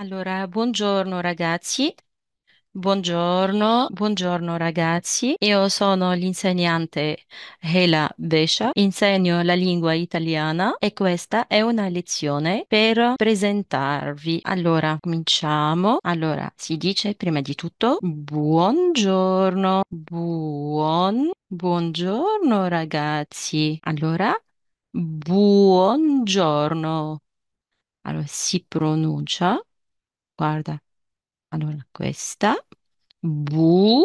Allora, buongiorno ragazzi, buongiorno, buongiorno ragazzi. Io sono l'insegnante Hela Bescia, insegno la lingua italiana e questa è una lezione per presentarvi. Allora, cominciamo. Allora, si dice prima di tutto buongiorno, buon, buongiorno ragazzi. Allora, buongiorno. Allora, si pronuncia Guarda, allora questa. Bu,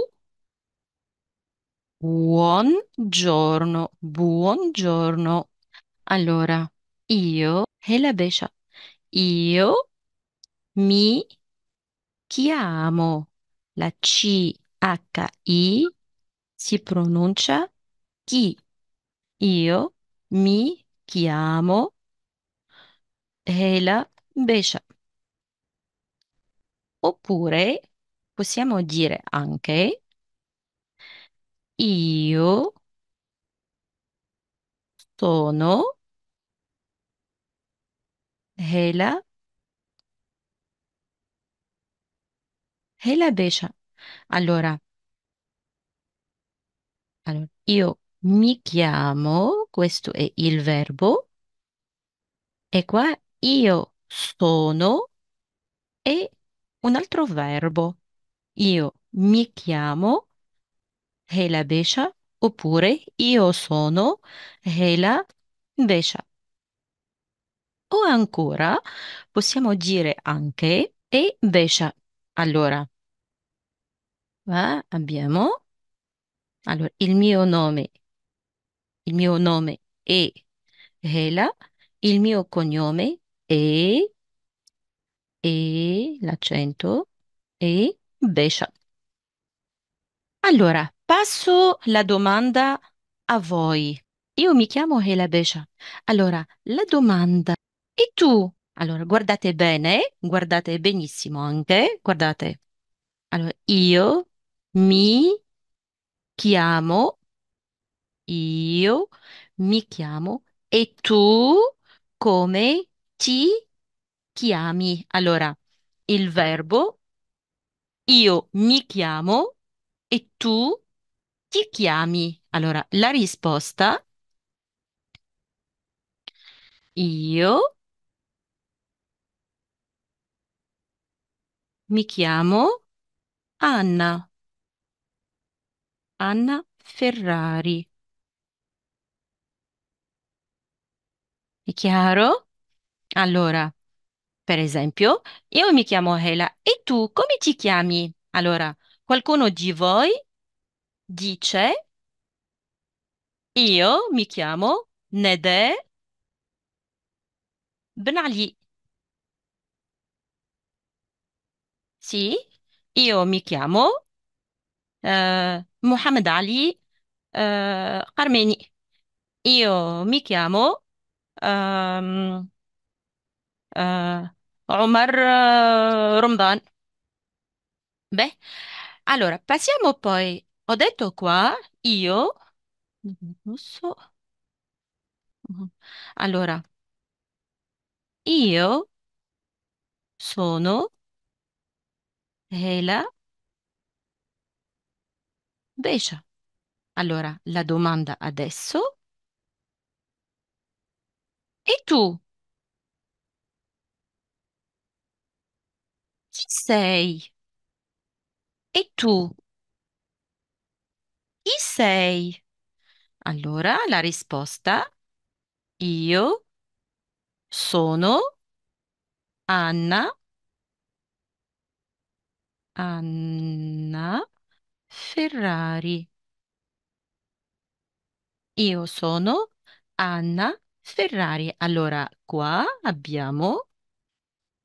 buongiorno, buongiorno. Allora, io, e la bescia, io mi chiamo. La C-H-I si pronuncia chi. Io mi chiamo Hela Bescia. Oppure possiamo dire anche io sono Hela, Hela Besha. Allora, allora, io mi chiamo, questo è il verbo, e qua io sono e un altro verbo. Io mi chiamo Hela Besha oppure io sono Hela Besha. O ancora possiamo dire anche e Besha. Allora, va, abbiamo allora, il mio nome. Il mio nome è Hela, il mio cognome è e l'accento e Bescia. Allora, passo la domanda a voi. Io mi chiamo Hela Bescia. Allora, la domanda. E tu? Allora, guardate bene, guardate benissimo anche, guardate. Allora, io mi chiamo, io mi chiamo, e tu come ti chiami. Allora, il verbo io mi chiamo e tu ti chiami. Allora, la risposta io mi chiamo Anna. Anna Ferrari. È chiaro? Allora, per esempio, io mi chiamo Hela e tu come ti chiami? Allora, qualcuno di voi dice io mi chiamo Nede Benali. Sì, io mi chiamo eh, Muhammad Ali eh, Armeni. Io mi chiamo ehm, eh, Omar eh, Beh, allora passiamo poi. Ho detto qua io non so. Mhm. Allora, io sono Hela Becia. Allora, la domanda adesso. E tu? Chi sei? E tu? Chi sei? Allora la risposta, io sono Anna, Anna Ferrari. Io sono Anna Ferrari. Allora qua abbiamo,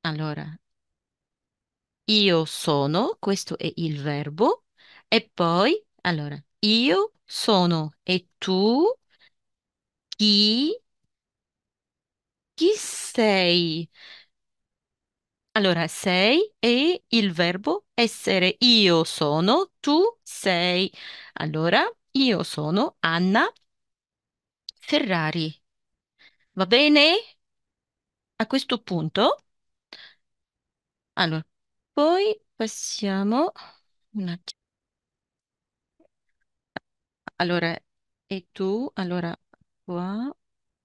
allora io sono, questo è il verbo, e poi, allora, io sono e tu, chi, chi sei? Allora, sei e il verbo essere io sono, tu sei. Allora, io sono Anna Ferrari. Va bene? A questo punto, allora, poi passiamo un attimo. Allora, e tu? Allora, qua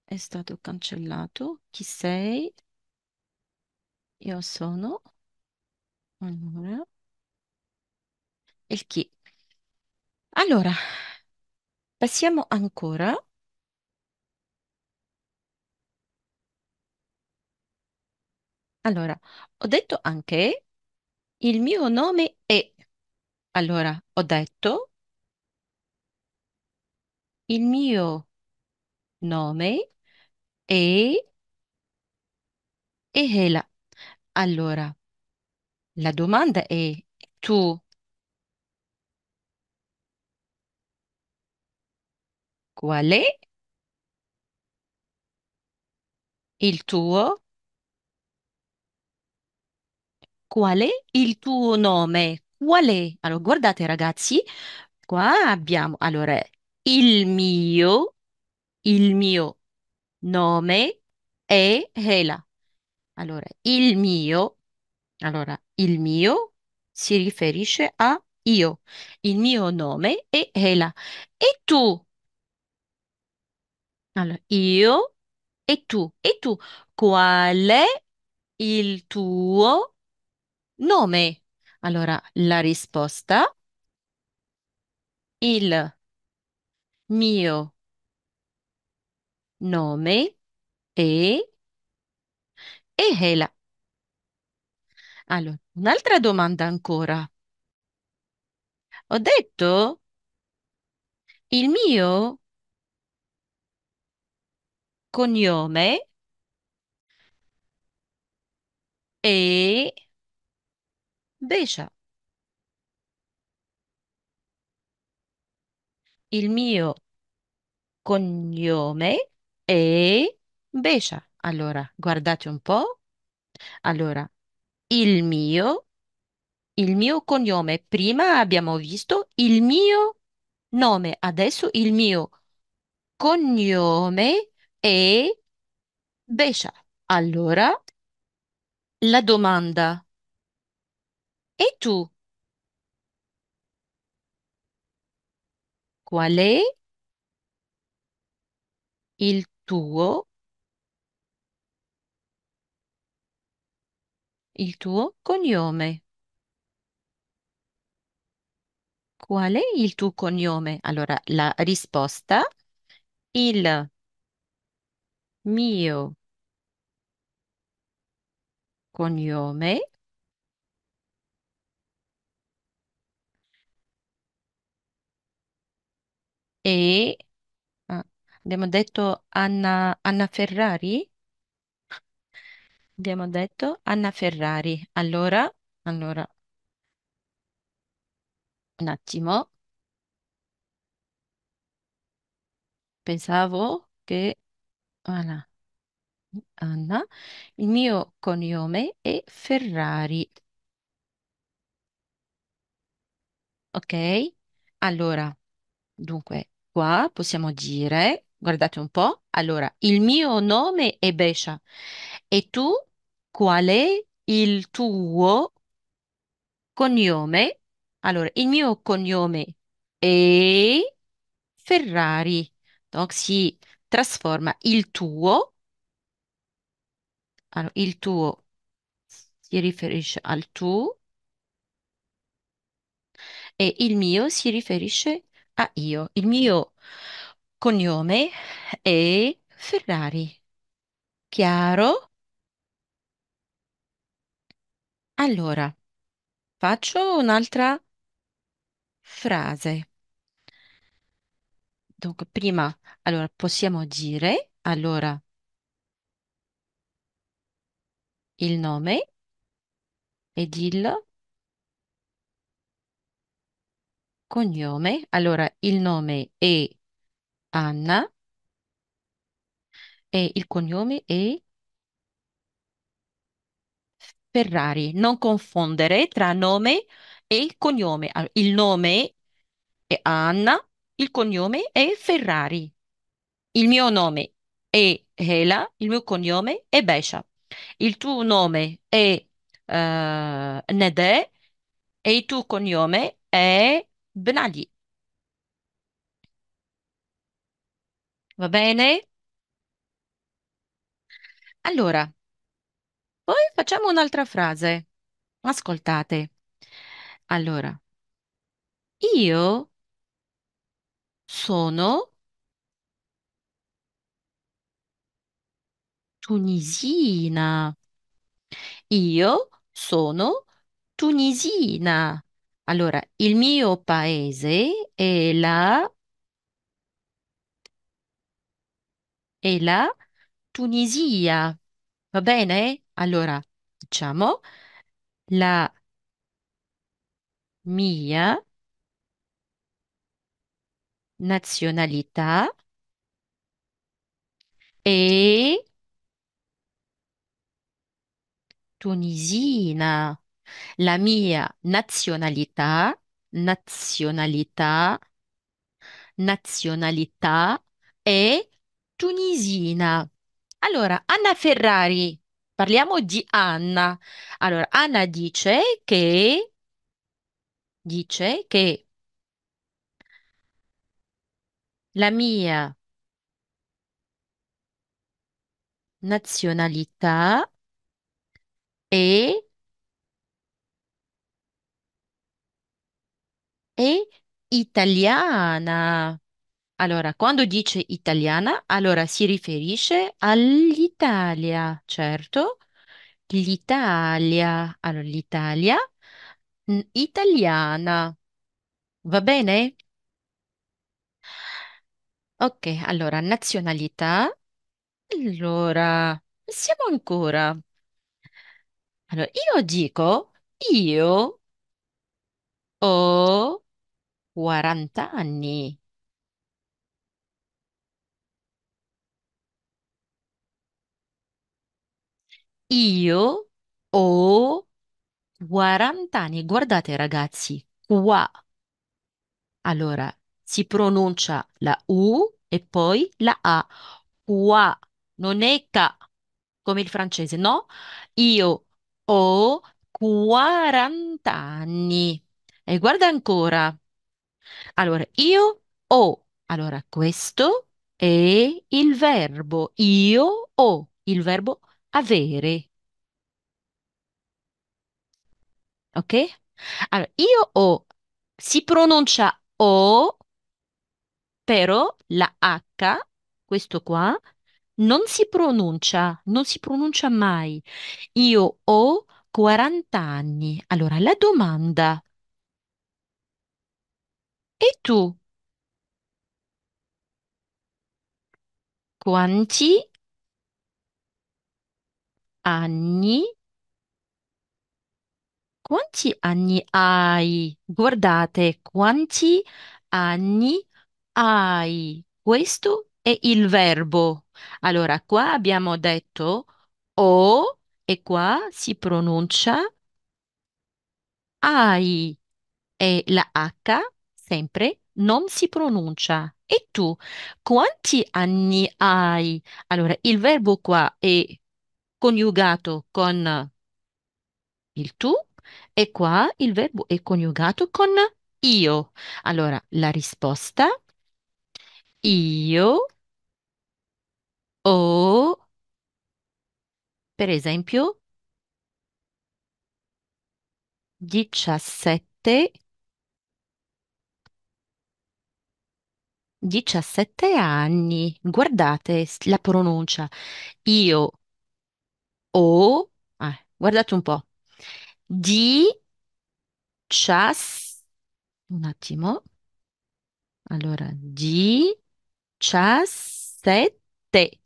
è stato cancellato. Chi sei? Io sono. Allora, il chi? Allora, passiamo ancora. Allora, ho detto anche il mio nome è... Allora, ho detto il mio nome è Ehela. Allora, la domanda è tu qual è il tuo Qual è il tuo nome? Qual è? Allora, guardate ragazzi, qua abbiamo, allora, il mio, il mio nome è Hela. Allora, il mio, allora, il mio si riferisce a io. Il mio nome è Hela. E tu? Allora, io e tu. E tu? Qual è il tuo Nome. Allora, la risposta, il mio nome è Ehela. Allora, un'altra domanda ancora. Ho detto il mio cognome è Beja, il mio cognome è Beja. Allora, guardate un po'. Allora, il mio, il mio cognome. Prima abbiamo visto il mio nome, adesso il mio cognome è Beja. Allora, la domanda e tu? Qual è il tuo, il tuo cognome? Qual è il tuo cognome? Allora, la risposta, il mio cognome E ah, abbiamo detto Anna, Anna Ferrari? Abbiamo detto Anna Ferrari. Allora, allora, un attimo. Pensavo che... voilà, Anna, il mio cognome è Ferrari. Ok? Allora, dunque, Qua possiamo dire, guardate un po', allora, il mio nome è Besha e tu qual è il tuo cognome? Allora, il mio cognome è Ferrari. Donc, si trasforma il tuo, allora, il tuo si riferisce al tuo e il mio si riferisce Ah, io, il mio cognome è Ferrari. Chiaro? Allora, faccio un'altra frase. Dunque, prima, allora, possiamo dire, allora, il nome ed il cognome. Allora, il nome è Anna e il cognome è Ferrari. Non confondere tra nome e cognome. Ah, il nome è Anna, il cognome è Ferrari. Il mio nome è Hela, il mio cognome è Besha. Il tuo nome è uh, Nede e il tuo cognome è بن علي Va bene? Allora, poi facciamo un'altra frase. Ascoltate. Allora, io sono tunisina. Io sono tunisina. Allora, il mio paese è la, è la Tunisia. Va bene? Allora, diciamo la mia nazionalità è tunisina. La mia nazionalità, nazionalità, nazionalità è tunisina. Allora, Anna Ferrari, parliamo di Anna. Allora, Anna dice che, dice che la mia nazionalità è È italiana. Allora, quando dice italiana, allora si riferisce all'Italia, certo? L'Italia, allora l'Italia, italiana, va bene? Ok, allora nazionalità. Allora, siamo ancora. Allora, io dico, io ho 40 anni. Io ho 40 anni. Guardate ragazzi, qua. Allora, si pronuncia la U e poi la A. Qua, non è ca, come il francese, no? Io ho 40 anni. E guarda ancora. Allora, io ho, allora questo è il verbo, io ho il verbo avere, ok? Allora, io ho, si pronuncia o, però la H, questo qua, non si pronuncia, non si pronuncia mai. Io ho 40 anni. Allora, la domanda e tu? Quanti anni? Quanti anni hai? Guardate, quanti anni hai? Questo è il verbo. Allora, qua abbiamo detto o e qua si pronuncia ai e la H sempre non si pronuncia. E tu, quanti anni hai? Allora, il verbo qua è coniugato con il tu e qua il verbo è coniugato con io. Allora, la risposta io ho, per esempio, diciassette 17 anni, guardate la pronuncia. Io ho, ah, guardate un po', di cias, un attimo, allora, di ciassette.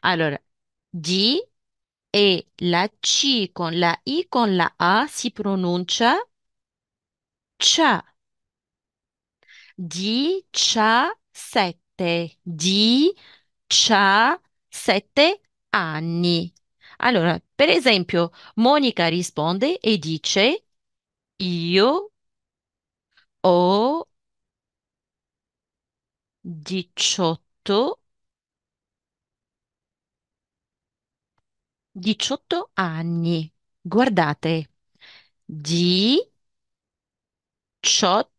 Allora, di e la C con la I con la A si pronuncia cia. Di cia sette di c'ha sette anni. Allora, per esempio, Monica risponde e dice io ho 18 18 anni. Guardate, 18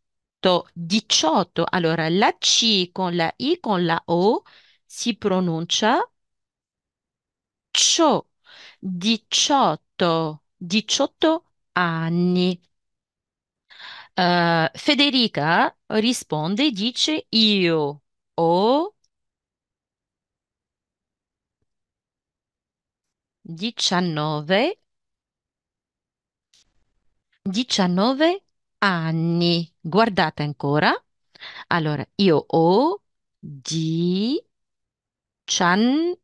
18. Allora, la C con la I con la O si pronuncia ciò. 18, 18 anni. Uh, Federica risponde e dice io ho 19 19 anni. Guardate ancora. Allora, io ho diciannove.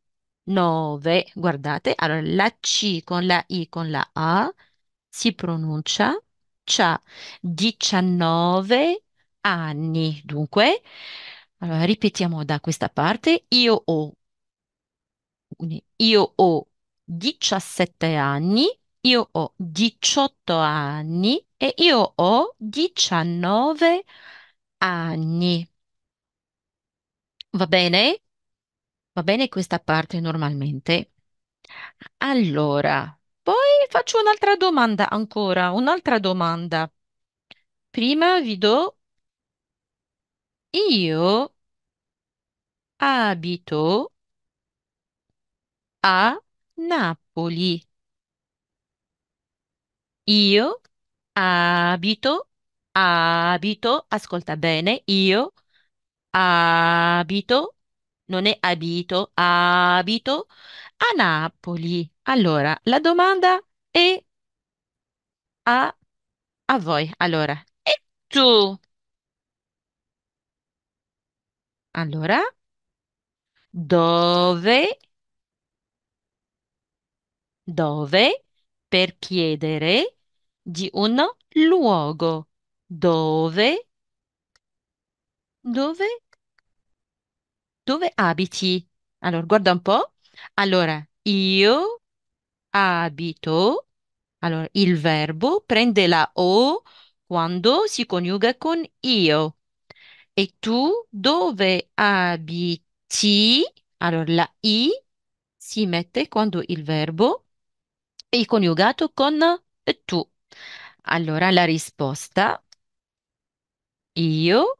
Guardate, allora la C con la I con la A si pronuncia c'ha 19 anni. Dunque, allora, ripetiamo da questa parte. Io ho, io ho 17 anni, io ho 18 anni, e io ho 19 anni. Va bene? Va bene questa parte normalmente? Allora, poi faccio un'altra domanda ancora, un'altra domanda. Prima vi do io abito a Napoli. Io Abito, abito, ascolta bene, io abito, non è abito, abito a Napoli. Allora, la domanda è a, a voi. Allora, e tu? Allora, dove, dove per chiedere? di un luogo dove, dove, dove abiti. Allora, guarda un po'. Allora, io abito. Allora, il verbo prende la O quando si coniuga con io. E tu dove abiti? Allora, la I si mette quando il verbo è coniugato con tu. Allora la risposta io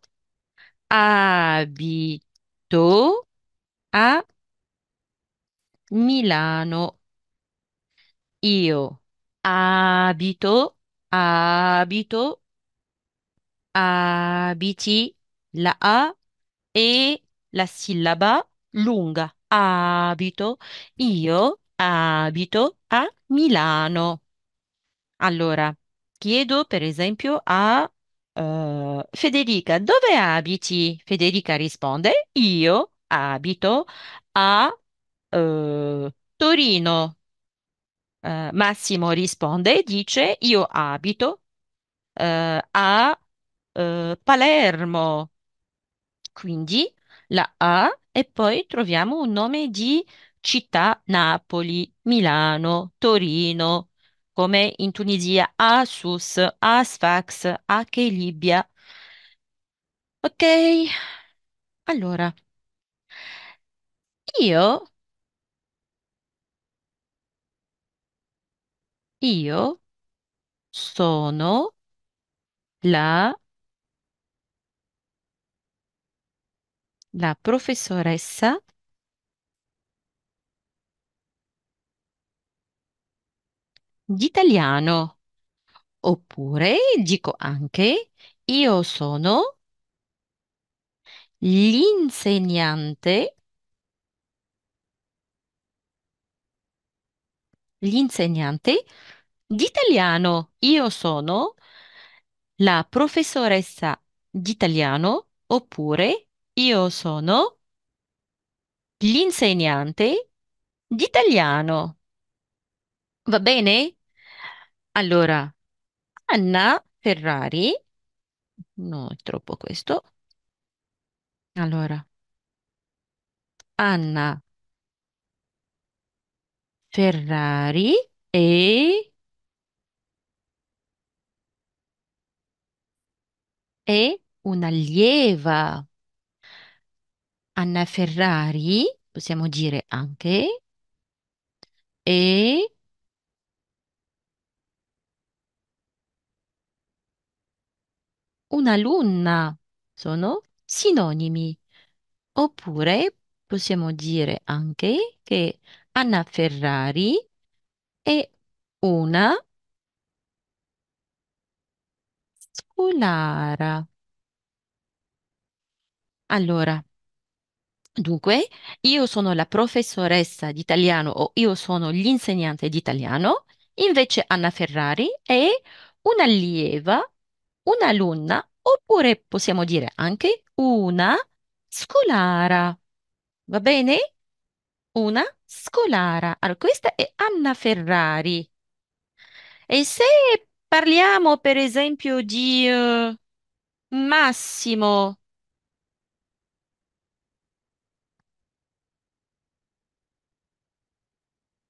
abito a Milano. Io abito, abito, abiti, la A e la sillaba lunga. Abito, io abito a Milano. Allora. Chiedo per esempio a eh, Federica, dove abiti? Federica risponde, io abito a eh, Torino. Eh, Massimo risponde, dice, io abito eh, a eh, Palermo. Quindi la A e poi troviamo un nome di città Napoli, Milano, Torino, come in Tunisia, a Asus, Asfax, anche in Libia. Ok, allora, io, io sono la, la professoressa di italiano. Oppure dico anche io sono l'insegnante, l'insegnante di italiano. Io sono la professoressa di italiano. Oppure io sono l'insegnante di italiano. Va bene? Allora, Anna Ferrari, no, è troppo questo. Allora, Anna Ferrari e, e un'allieva. Anna Ferrari, possiamo dire anche, e un'alunna sono sinonimi. Oppure possiamo dire anche che Anna Ferrari è una scolara. Allora, dunque, io sono la professoressa di italiano o io sono l'insegnante di italiano, invece Anna Ferrari è un'allieva un'alunna oppure possiamo dire anche una scolara. Va bene? Una scolara. Allora, questa è Anna Ferrari. E se parliamo per esempio di uh, Massimo,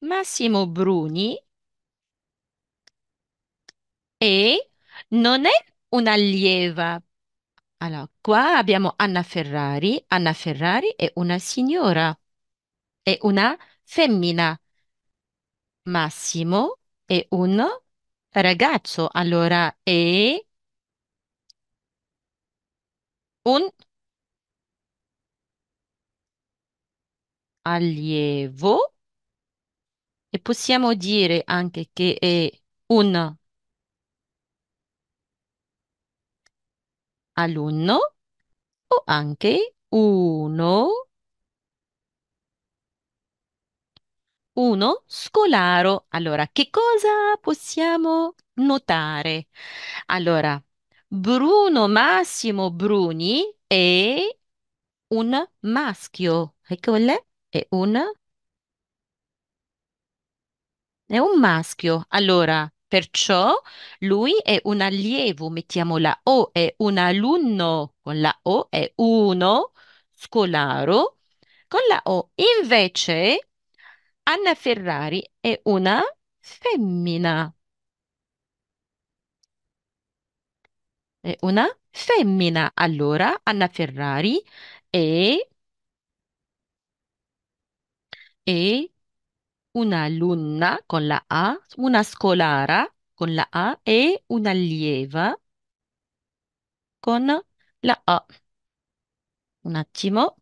Massimo Bruni e non è allieva. Allora, qua abbiamo Anna Ferrari. Anna Ferrari è una signora, è una femmina. Massimo è un ragazzo, allora è un allievo e possiamo dire anche che è un allievo. alunno o anche uno, uno scolaro. Allora, che cosa possiamo notare? Allora, Bruno Massimo Bruni è un maschio. Eccole, è un... È un maschio. Allora, Perciò lui è un allievo, mettiamo la O, è un alunno, con la O è uno, scolaro, con la O. Invece Anna Ferrari è una femmina. È una femmina. Allora Anna Ferrari è, è una alunna con la A, una scolara con la A e un'allieva con la A. Un attimo.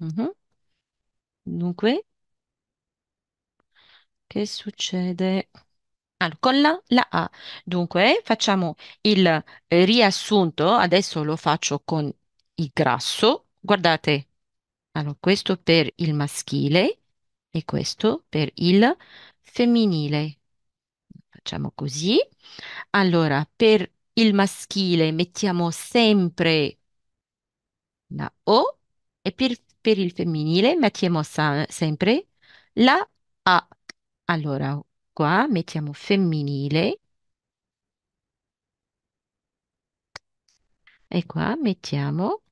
Uh mhm. -huh. Dunque, che succede? Allora, con la, la A. Dunque, facciamo il riassunto. Adesso lo faccio con il grasso. Guardate, allora, questo per il maschile e questo per il femminile. Facciamo così. Allora, per il maschile mettiamo sempre la O e per, per il femminile mettiamo sempre la A. Allora, qua mettiamo femminile e qua mettiamo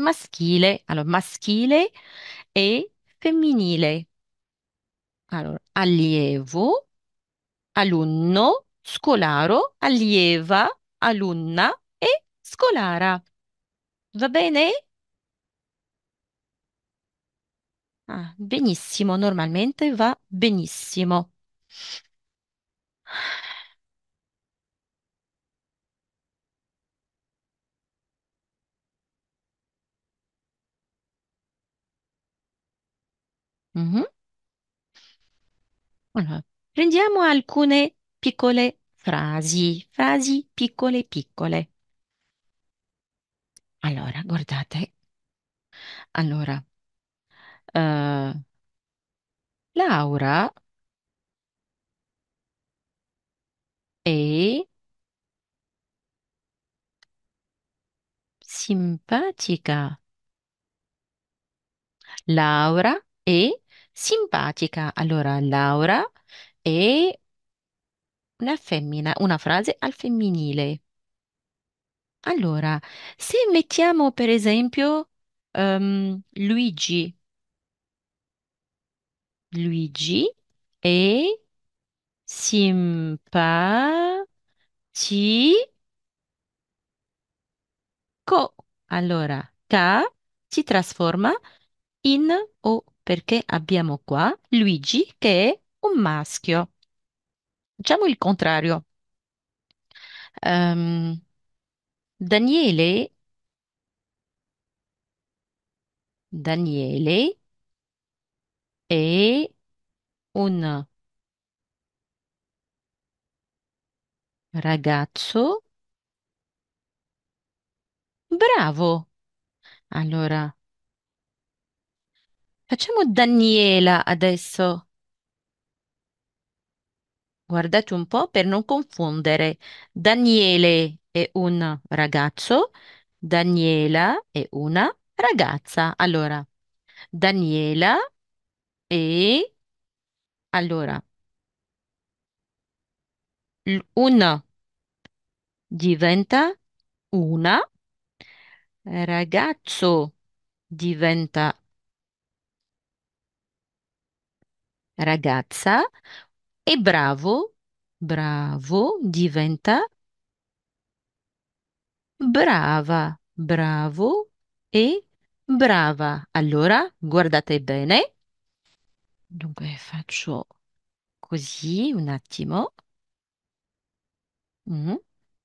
maschile, allora maschile e femminile. Allora, allievo, alunno, scolaro, allieva, alunna e scolara. Va bene? Ah, benissimo, normalmente va benissimo. Mhm. Allora, prendiamo alcune piccole frasi, frasi piccole piccole. Allora, guardate. Allora, eh, Laura è simpatica. Laura è Simpatica. Allora, Laura è una femmina, una frase al femminile. Allora, se mettiamo per esempio ehm, Luigi, Luigi è simpatico. Allora, K si trasforma in O perché abbiamo qua Luigi che è un maschio. Facciamo il contrario. Um, Daniele, Daniele è un ragazzo bravo. Allora, Facciamo Daniela adesso. Guardate un po' per non confondere. Daniele è un ragazzo, Daniela è una ragazza. Allora, Daniela è... Allora, una diventa una, ragazzo diventa ragazza e bravo, bravo diventa brava, bravo e brava. Allora, guardate bene. Dunque faccio così un attimo. Mm.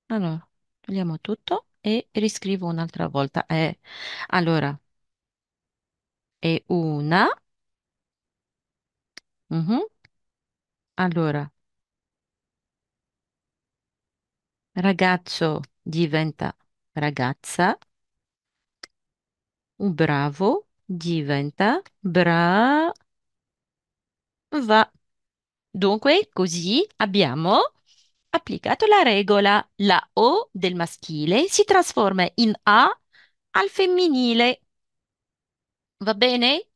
Allora, togliamo tutto e riscrivo un'altra volta. Eh, allora, è una Mhm. Allora, ragazzo diventa ragazza, un bravo diventa brava. Dunque, così abbiamo applicato la regola. La O del maschile si trasforma in A al femminile. Va bene?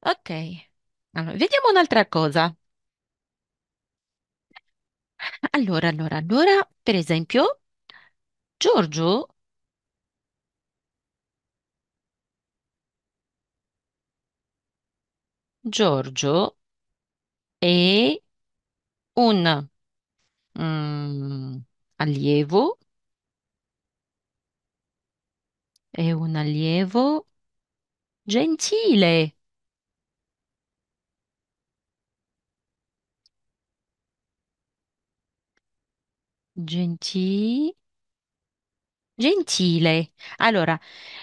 Ok vediamo un'altra cosa. Allora, allora, allora, per esempio, Giorgio, Giorgio è un mm, allievo, è un allievo gentile. Gentile. Gentile. Allora,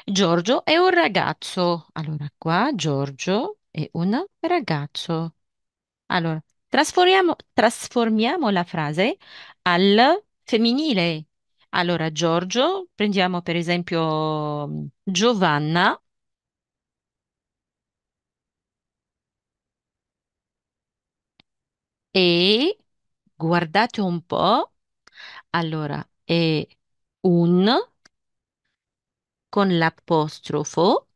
Giorgio è un ragazzo. Allora, qua Giorgio è un ragazzo. Allora, trasformiamo, trasformiamo la frase al femminile. Allora, Giorgio, prendiamo per esempio Giovanna. E guardate un po', allora, è un con l'apostrofo,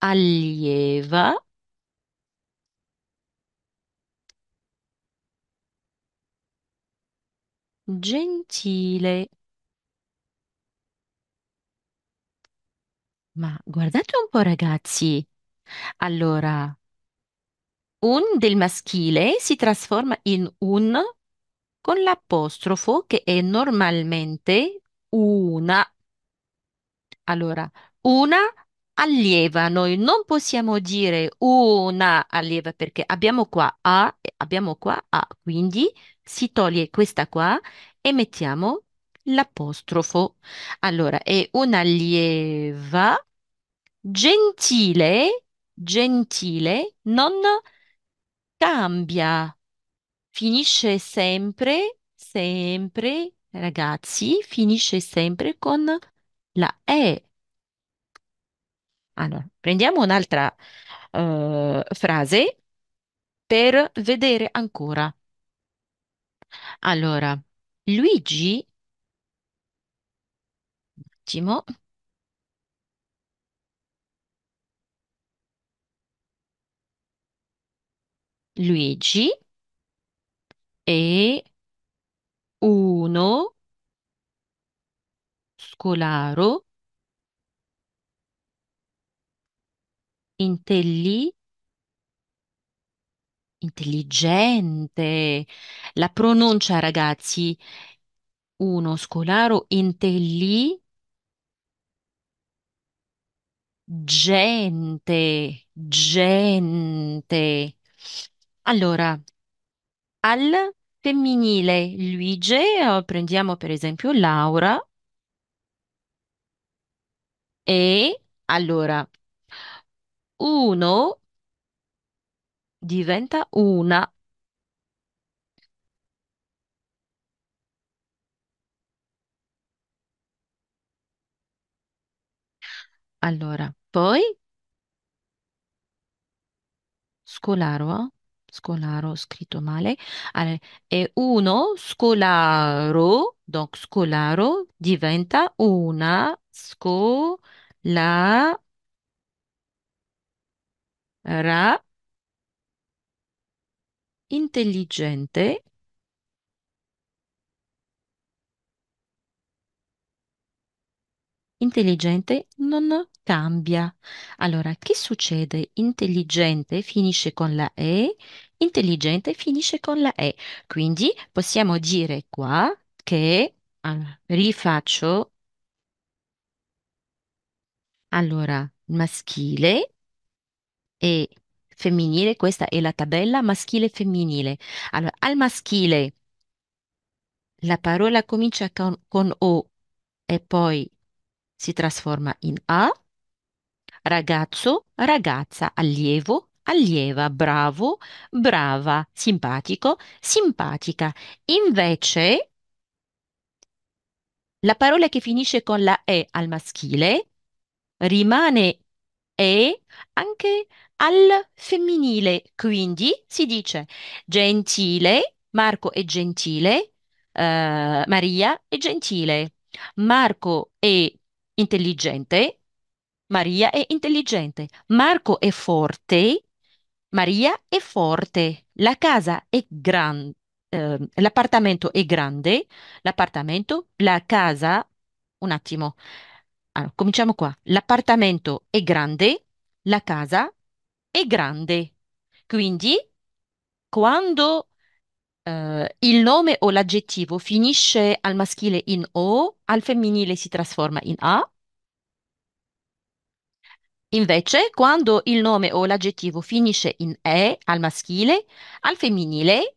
allieva, gentile. Ma guardate un po', ragazzi. Allora, un del maschile si trasforma in un con l'apostrofo che è normalmente una. Allora, una allieva, noi non possiamo dire una allieva perché abbiamo qua A e abbiamo qua A, quindi si toglie questa qua e mettiamo l'apostrofo. Allora, è un'allieva gentile, gentile, non cambia finisce sempre, sempre, ragazzi, finisce sempre con la E. Allora, prendiamo un'altra uh, frase per vedere ancora. Allora, Luigi, un attimo. Luigi è uno scolaro intelli- intelligente. La pronuncia, ragazzi, uno scolaro intelli Gente, gente. Allora, al femminile Luigi, eh, prendiamo per esempio Laura e allora uno diventa una. Allora, poi scolaro, eh? scolaro scritto male, allora, e uno scolaro, donc scolaro, diventa una scola intelligente Intelligente non cambia. Allora, che succede? Intelligente finisce con la E, intelligente finisce con la E. Quindi possiamo dire qua che, ah, rifaccio, allora, maschile e femminile, questa è la tabella maschile e femminile. Allora, al maschile la parola comincia con, con O e poi si trasforma in a, ragazzo, ragazza, allievo, allieva, bravo, brava, simpatico, simpatica. Invece, la parola che finisce con la E al maschile rimane E anche al femminile, quindi si dice gentile, Marco è gentile, eh, Maria è gentile, Marco è intelligente, Maria è intelligente, Marco è forte, Maria è forte, la casa è grande, eh, l'appartamento è grande, l'appartamento, la casa, un attimo, allora, cominciamo qua, l'appartamento è grande, la casa è grande, quindi quando Uh, il nome o l'aggettivo finisce al maschile in O, al femminile si trasforma in A. Invece, quando il nome o l'aggettivo finisce in E al maschile, al femminile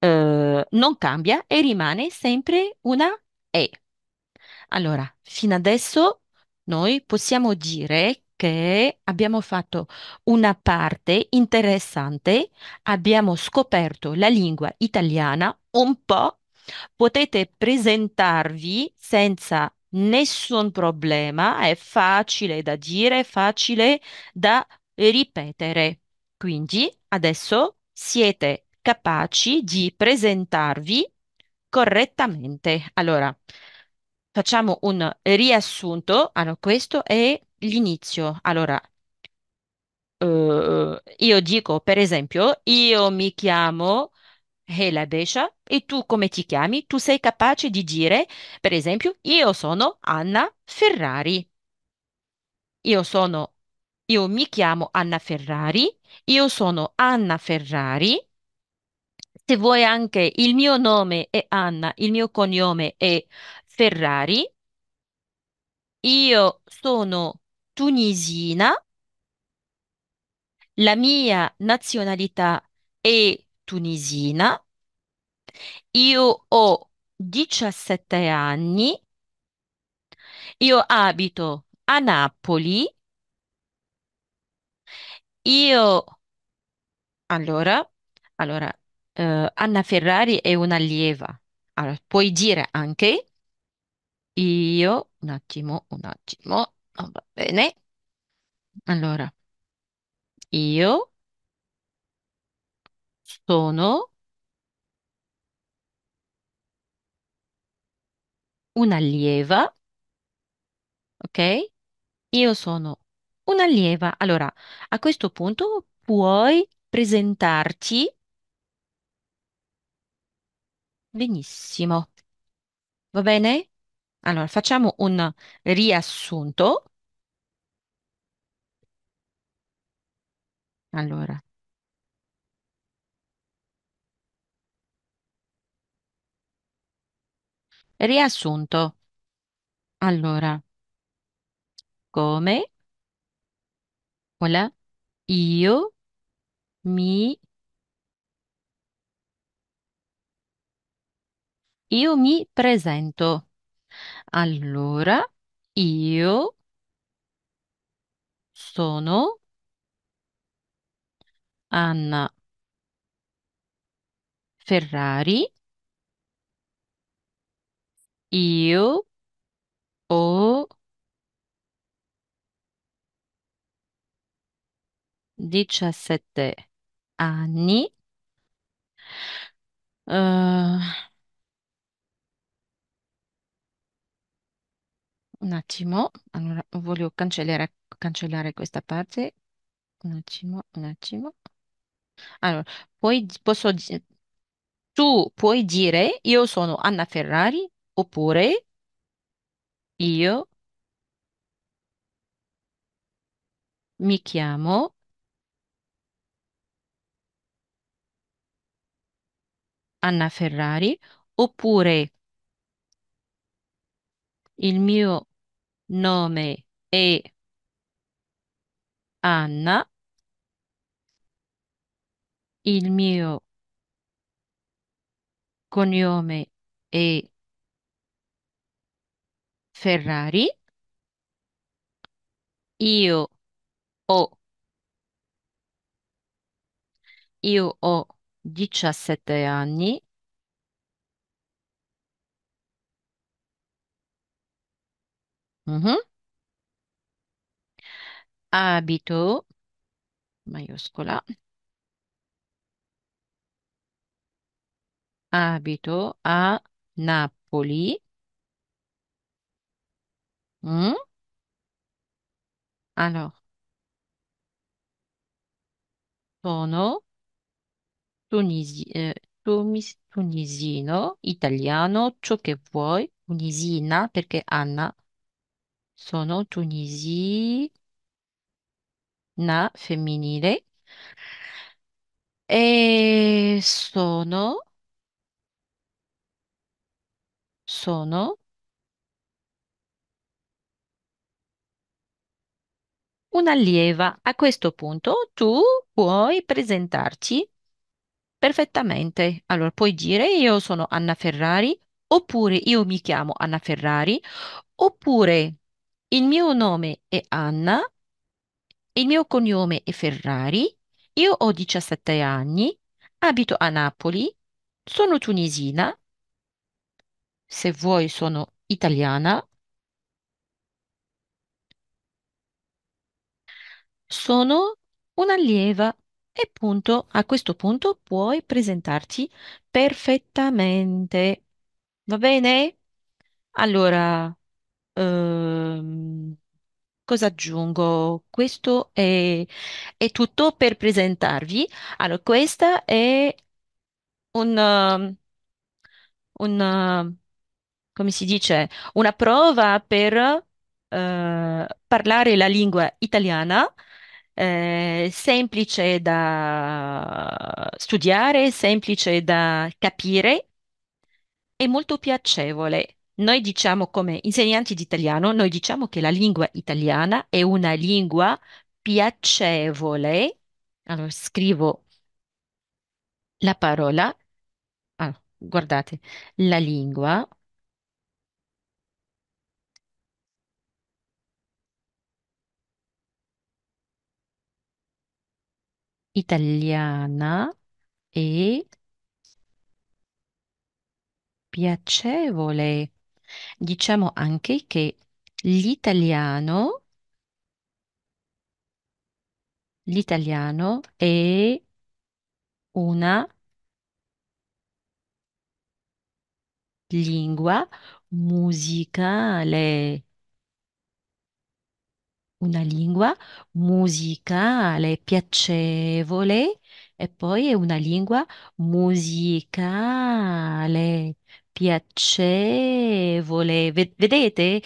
uh, non cambia e rimane sempre una E. Allora, fino adesso noi possiamo dire che abbiamo fatto una parte interessante, abbiamo scoperto la lingua italiana un po', potete presentarvi senza nessun problema, è facile da dire, facile da ripetere. Quindi adesso siete capaci di presentarvi correttamente. Allora, facciamo un riassunto. Allora, questo è l'inizio. Allora, eh, io dico, per esempio, io mi chiamo Hela Besha e tu come ti chiami? Tu sei capace di dire, per esempio, io sono Anna Ferrari. Io sono, io mi chiamo Anna Ferrari. Io sono Anna Ferrari. Se vuoi anche il mio nome è Anna, il mio cognome è Ferrari. Io sono tunisina, la mia nazionalità è tunisina, io ho 17 anni, io abito a Napoli, io allora, allora eh, Anna Ferrari è un'allieva, allora, puoi dire anche io, un attimo, un attimo. Oh, va bene. Allora, io sono un'allieva, ok? Io sono un'allieva. Allora, a questo punto puoi presentarti benissimo, va bene? Allora, facciamo un riassunto. Allora, riassunto. Allora, come, hola, io mi, io mi presento. Allora, io sono Anna Ferrari, io ho 17 anni. Eh, Un attimo, allora voglio cancellare, cancellare questa parte. Un attimo, un attimo. Allora, poi posso di- tu puoi dire io sono Anna Ferrari oppure io mi chiamo Anna Ferrari oppure il mio nome è Anna, il mio cognome è Ferrari, io ho, io ho 17 anni, Abito, maiuscola, abito a Napoli, Mm. Alors, sono tunisi- eh, tunis- tunisino, italiano, ciò che vuoi, tunisina perché Anna sono tunisina femminile. E sono, sono un'allieva. A questo punto tu puoi presentarti perfettamente. Allora puoi dire io sono Anna Ferrari, oppure io mi chiamo Anna Ferrari, oppure il mio nome è Anna, il mio cognome è Ferrari, io ho 17 anni, abito a Napoli, sono tunisina, se vuoi sono italiana, sono un'allieva e punto, a questo punto puoi presentarti perfettamente. Va bene? Allora... Ehm, cosa aggiungo? Questo è, è tutto per presentarvi. Allora, questa è un, un, come si dice, una prova per eh, parlare la lingua italiana, eh, semplice da studiare, semplice da capire e molto piacevole. Noi diciamo come insegnanti di italiano, noi diciamo che la lingua italiana è una lingua piacevole. Allora scrivo la parola. Ah, guardate, la lingua italiana è piacevole. Diciamo anche che l'italiano, l'italiano è una lingua musicale, una lingua musicale piacevole e poi è una lingua musicale. Piacevole. Ve- vedete,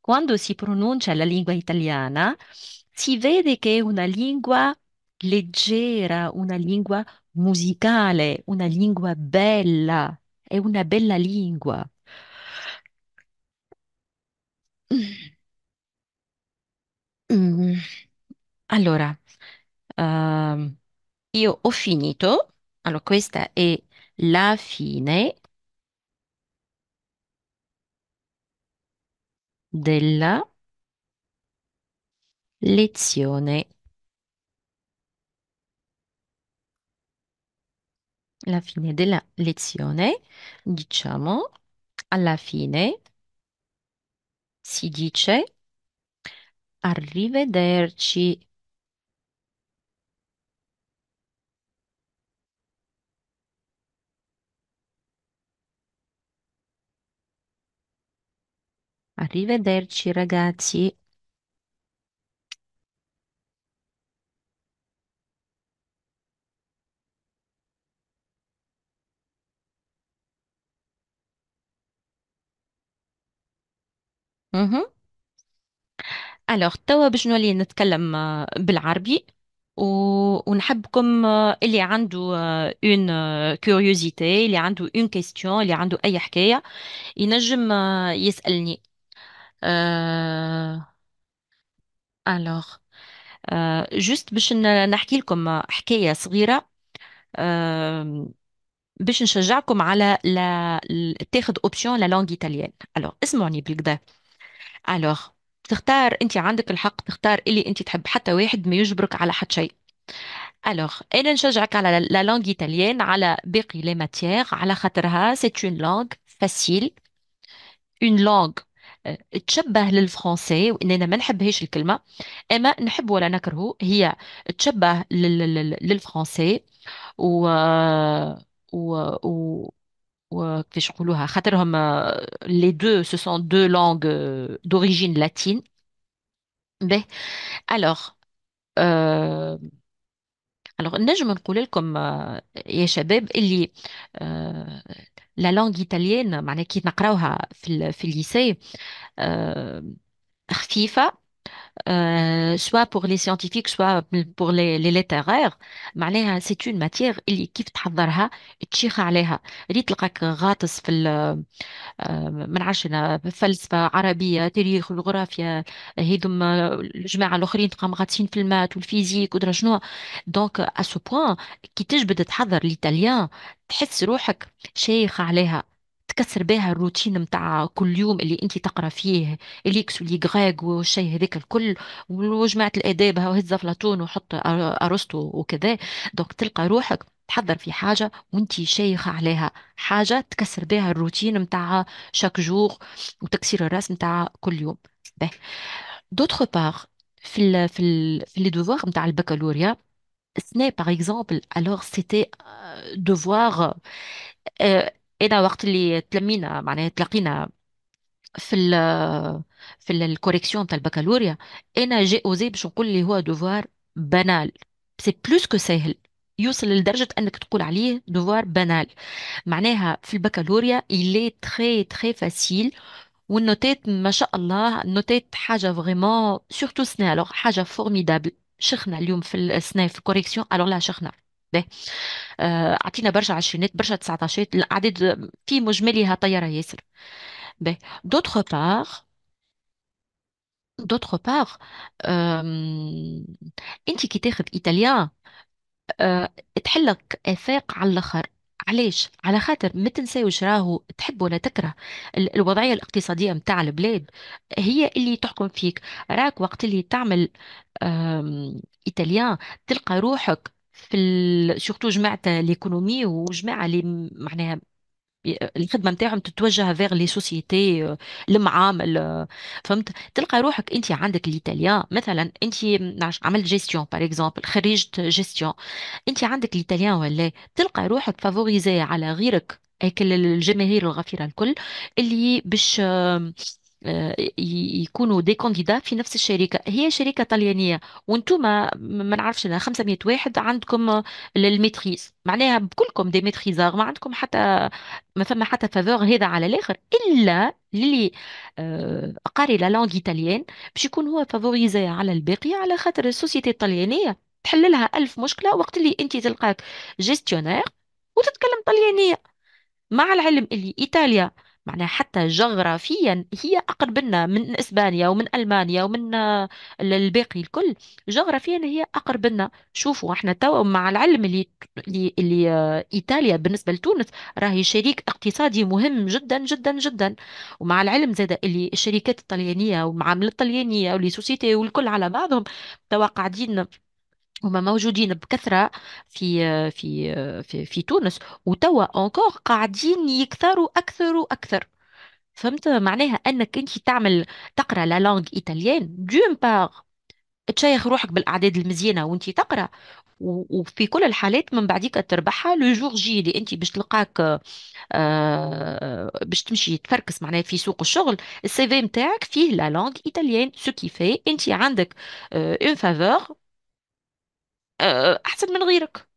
quando si pronuncia la lingua italiana, si vede che è una lingua leggera, una lingua musicale, una lingua bella. È una bella lingua. Mm. Allora, ehm, io ho finito. Allora, questa è la fine della lezione. La fine della lezione, diciamo, alla fine si dice arrivederci. Arrivederci ragazzi. مهم. Mhm. الوغ توا باش نولي نتكلم آه، بالعربي و... ونحبكم آه، اللي عنده اون آه، كيوريوزيتي اللي عنده اون كيستيون اللي عنده اي حكايه ينجم يسألني آه، الوغ آه، جست باش ن- نحكي لكم حكاية صغيرة آه، باش نشجعكم على لا ل- تاخد اوبسيون لا لونغ ايطاليان الوغ اسمعوني بالكدا الوغ تختار انت عندك الحق تختار اللي انت تحب حتى واحد ما يجبرك على حد شيء الوغ انا نشجعك على لا لونغ ايطاليان على باقي لي ماتيغ على خاطرها سي اون لونغ فاسيل اون لونغ تشبه للفرونسي واننا ما نحبهاش الكلمه اما نحب ولا نكرهه هي تشبه للفرونسي و و و وكيفاش نقولوها خاطرهم لي دو سو سون دو لونغ دوريجين لاتين به الوغ الوغ نجم نقول لكم يا شباب اللي آه، لا لونغ ايطاليان معناها كي نقراوها في في الليسي آه، خفيفه Euh, soit pour les scientifiques soit pour les, les littéraires معناها c'est une matière اللي كيف تحضرها تشيخ عليها اللي تلقاك غاطس في ما نعرفش انا فلسفه عربيه تاريخ جغرافيا هذوما الجماعه الاخرين تلقاهم غاطسين في المات والفيزيك ودرا شنو دونك ا سو بوان كي تجبد تحضر ليتاليان تحس روحك شيخ عليها تكسر بها الروتين نتاع كل يوم اللي انت تقرا فيه اليكس غريغ والشيء هذاك الكل وجماعه الاداب وهز افلاطون وحط ارسطو وكذا دونك تلقى روحك تحضر في حاجة وانت شيخة عليها حاجة تكسر بها الروتين متاع شاك جور وتكسير الراس متاع كل يوم به دوتر بار في ال في ال في لي دوفوار متاع البكالوريا سني باغ اكزومبل الوغ سيتي دوفوار انا وقت اللي تلمينا معناها تلاقينا في ال في ال- الكوريكسيون تاع البكالوريا انا جي اوزي باش نقول اللي هو دوفوار بانال سي بلوس كو سهل يوصل لدرجة أنك تقول عليه دوفوار بانال معناها في البكالوريا إلي تخي تخي فاسيل والنوتات ما شاء الله النوتات حاجة فريمون سورتو سنة حاجة فورميدابل شخنا اليوم في السنة في الكوريكسيون الوغ لا شخنا ده آه، اعطينا برشا عشرينات برشا تسعتاشات الاعداد في مجملها طياره ياسر به دوطخ بار دوطخ بار انت كي تاخذ ايطاليا آه، تحلك افاق على الاخر علاش على خاطر ما تنساوش راهو تحب ولا تكره الوضعيه الاقتصاديه متاع البلاد هي اللي تحكم فيك راك وقت اللي تعمل ايطاليا تلقى روحك في سورتو جماعه ليكونومي وجماعه اللي معناها الخدمه نتاعهم تتوجه فيغ لي سوسيتي المعامل آه، فهمت تلقى روحك انت عندك الايطاليان مثلا انت عملت جيستيون باغ اكزومبل خريجه جيستيون انت عندك الايطاليان ولا تلقى روحك فافوريزي على غيرك هيك الجماهير الغفيره الكل اللي باش آه، آه، يكونوا دي كونديدا في نفس الشركه هي شركه طليانيه وانتم ما نعرفش 500 واحد عندكم الميتريز معناها بكلكم دي ميتريزار ما عندكم حتى ما فما حتى فافور هذا على الاخر الا للي آه، قاري لا لونغ ايطاليان باش يكون هو فافوريزي على الباقي على خاطر السوسيتي الطليانيه تحل لها ألف مشكله وقت اللي انت تلقاك جيستيونير وتتكلم طليانيه مع العلم اللي ايطاليا معناها حتى جغرافيا هي أقرب لنا من إسبانيا ومن ألمانيا ومن آه، الباقي الكل جغرافيا هي أقرب لنا شوفوا احنا توا مع العلم اللي اللي, اللي آه، إيطاليا بالنسبة لتونس راهي شريك اقتصادي مهم جدا جدا جدا ومع العلم زاد اللي الشركات الطليانية ومعاملة الطليانية واللي سوسيتي والكل على بعضهم توا قاعدين هما موجودين بكثرة في في في, في تونس وتوا أونكور قاعدين يكثروا أكثر وأكثر فهمت معناها أنك أنت تعمل تقرأ لا لونغ إيطاليان دون باغ تشيخ روحك بالأعداد المزيانة وأنت تقرأ وفي كل الحالات من بعديك تربحها لو جور جي اللي انت باش تلقاك آه باش تمشي تفركس معناها في سوق الشغل السي في نتاعك فيه لا لونغ ايطاليان سو كي في انت عندك اون آه فافور آه، احسن من غيرك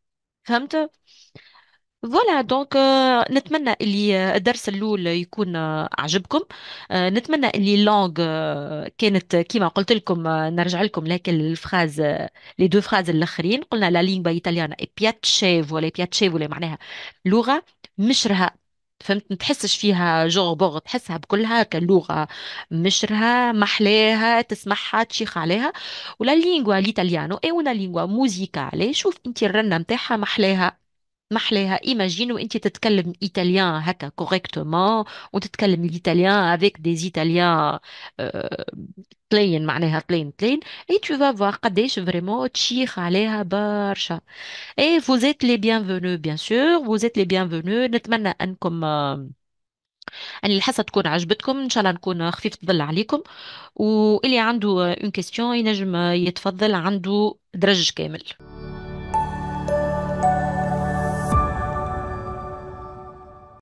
فهمت فوالا دونك آه، نتمنى اللي الدرس الاول يكون آه، عجبكم نتمنى اللي اللونغ كانت كيما قلت لكم نرجع لكم لكن الفراز لي دو فراز الاخرين قلنا لا لينغ ايطاليانا بياتشيف ولا بياتشيف ولا معناها لغه مشرها فهمت ما تحسش فيها جوغ بوغ تحسها بكلها كلغه مشرها محلاها تسمعها تشيخ عليها ولا لينغوا ليتاليانو اي ولا لينغوا موزيكا شوف انت الرنة متاعها محلاها محلاها ايماجين وانت تتكلم ايطاليان هكا كوريكتومون وتتكلم الايطاليان افيك دي ايطاليان بلين معناها بلين بلين اي تو فا فوا قداش فريمون تشيخ عليها برشا اي فوزيت لي بيان فونو بيان سور فوزيت لي بيان فونو نتمنى انكم يعني الحصة تكون عجبتكم إن شاء الله نكون خفيف تظل عليكم واللي عنده اون آه، كيستيون ينجم يتفضل عنده درج كامل